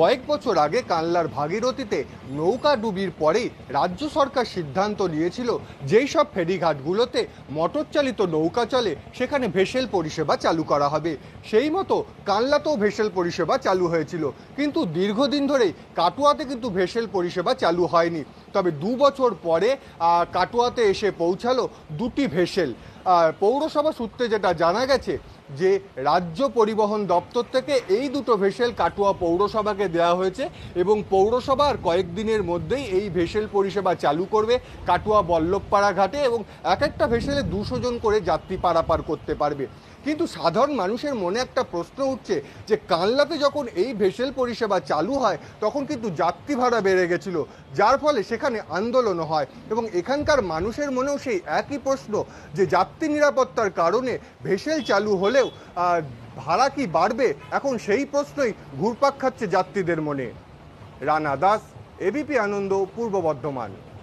কয়েক বছর আগে কানলার ভাগীরথীতে নৌকা ডুবির পরেই রাজ্য সরকার সিদ্ধান্ত নিয়েছিল যেই সব ফেরিঘাটগুলোতে মোটরচালিত নৌকা চলে সেখানে ভেসেল পরিষেবা চালু করা হবে সেই মতো কানলাতেও ভেসেল পরিষেবা চালু হয়েছিল কিন্তু দীর্ঘদিন ধরেই কাটুয়াতে কিন্তু ভেসেল পরিষেবা চালু হয়নি তবে দু বছর পরে কাটুয়াতে এসে পৌঁছালো দুটি ভেসেল আর পৌরসভা সূত্রে যেটা জানা গেছে যে রাজ্য পরিবহন দপ্তর থেকে এই দুটো ভেসেল কাটুয়া পৌরসভাকে দেওয়া হয়েছে এবং পৌরসভার কয়েকদিনের মধ্যেই এই ভেসেল পরিষেবা চালু করবে কাটুয়া বল্লভপাড়া ঘাটে এবং এক একটা ভেসেলে দুশো জন করে যাত্রী পারাপার করতে পারবে কিন্তু সাধারণ মানুষের মনে একটা প্রশ্ন উঠছে যে কানলাতে যখন এই ভেসেল পরিষেবা চালু হয় তখন কিন্তু যাত্রী ভাড়া বেড়ে গেছিল যার ফলে সেখানে আন্দোলনও হয় এবং এখানকার মানুষের মনেও সেই একই প্রশ্ন যে যাত্রী নিরাপত্তার কারণে ভেসেল চালু হলেও ভাড়া কি বাড়বে এখন সেই প্রশ্নই ঘুরপাক খাচ্ছে যাত্রীদের মনে রানা দাস এবিপি আনন্দ পূর্ব বর্ধমান